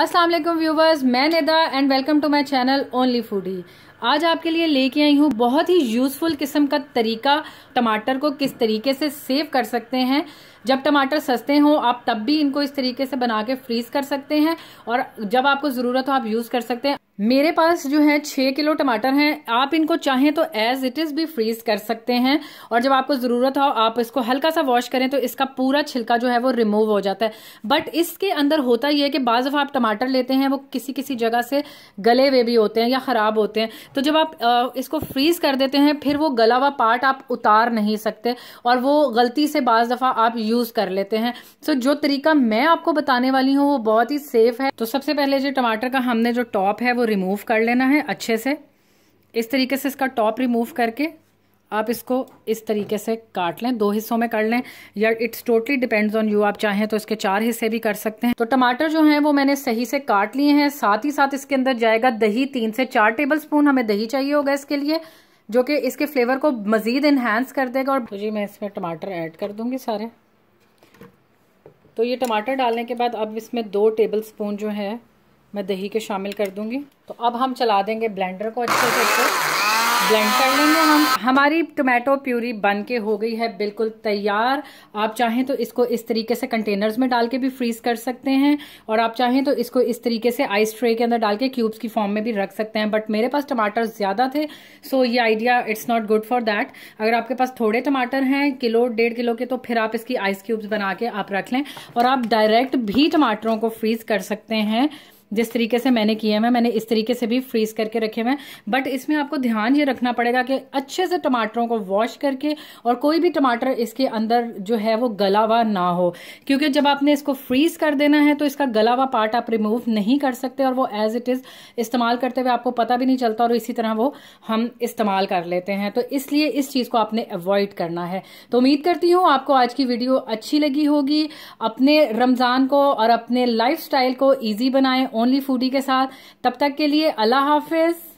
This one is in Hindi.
असलम व्यूवर्स मैं Nida and welcome to my channel only foodie आज आपके लिए लेके आई हूँ बहुत ही यूज़फुल किस्म का तरीका टमाटर को किस तरीके से सेव कर सकते हैं जब टमाटर सस्ते हों आप तब भी इनको इस तरीके से बना के फ्रीज़ कर सकते हैं और जब आपको ज़रूरत हो आप यूज़ कर सकते हैं मेरे पास जो है छः किलो टमाटर हैं आप इनको चाहें तो एज इट इज़ भी फ्रीज़ कर सकते हैं और जब आपको ज़रूरत हो आप इसको हल्का सा वॉश करें तो इसका पूरा छिलका जो है वो रिमूव हो जाता है बट इसके अंदर होता ही है कि बाज़ दफ़ा आप टमाटर लेते हैं वो किसी किसी जगह से गले हुए भी होते हैं या ख़राब होते हैं तो जब आप इसको फ्रीज़ कर देते हैं फिर वो गला हुआ पार्ट आप उतार नहीं सकते और वो गलती से बाज़ दफ़ा आप यूज़ कर लेते हैं सो जो तरीका मैं आपको बताने वाली हूँ वो बहुत ही सेफ़ है तो सबसे पहले जो टमाटर का हमने जो टॉप है वो रिमूव कर लेना है अच्छे से इस तरीके से इसका टॉप रिमूव करके आप इसको इस तरीके से काट लें दो हिस्सों में कर लें या it's totally depends on you आप चाहें तो इसके चार हिस्से भी कर सकते हैं तो टमाटर जो हैं वो मैंने सही से काट लिए हैं साथ ही साथ इसके अंदर जाएगा दही तीन से चार टेबल स्पून हमें दही चाहिए होगा इसके लिए जो कि इसके फ्लेवर को मज़ीद इन्हेंस कर देगा और तो जी मैं इसमें टमाटर ऐड कर दूंगी सारे तो ये टमाटर डालने के बाद अब इसमें दो टेबल स्पून जो है मैं दही के शामिल कर दूंगी तो अब हम चला देंगे ब्लेंडर को अच्छे से अच्छे ब्लेंड कर लेंगे हम हमारी टोमेटो प्यूरी बन के हो गई है बिल्कुल तैयार आप चाहें तो इसको इस तरीके से कंटेनर्स में डाल के भी फ्रीज कर सकते हैं और आप चाहें तो इसको इस तरीके से आइस ट्रे के अंदर डाल के क्यूब्स की फॉर्म में भी रख सकते हैं बट मेरे पास टमाटर ज़्यादा थे सो ये idea it's not good for that अगर आपके पास थोड़े टमाटर हैं किलो डेढ़ किलो के तो फिर आप इसकी आइस क्यूब्स बना के आप रख लें और आप डायरेक्ट भी टमाटरों को फ्रीज कर सकते हैं जिस तरीके से मैंने किए हैं मैंने इस तरीके से भी फ्रीज करके रखे हुए हैं बट इसमें आपको ध्यान ये रखना पड़ेगा कि अच्छे से टमाटरों को वॉश करके और कोई भी टमाटर इसके अंदर जो है वो गला हुआ ना हो क्योंकि जब आपने इसको फ्रीज कर देना है तो इसका गला हुआ पार्ट आप रिमूव नहीं कर सकते और वो एज इट इज़ इस्तेमाल करते हुए आपको पता भी नहीं चलता और इसी तरह वो हम इस्तेमाल कर लेते हैं तो इसलिए इस चीज़ को आपने अवॉइड करना है तो उम्मीद करती हूँ आपको आज की वीडियो अच्छी लगी होगी अपने रमज़ान को और अपने लाइफ को ईजी बनाएं ओनली फूडी के साथ तब तक के लिए अल्लाह हाफिज़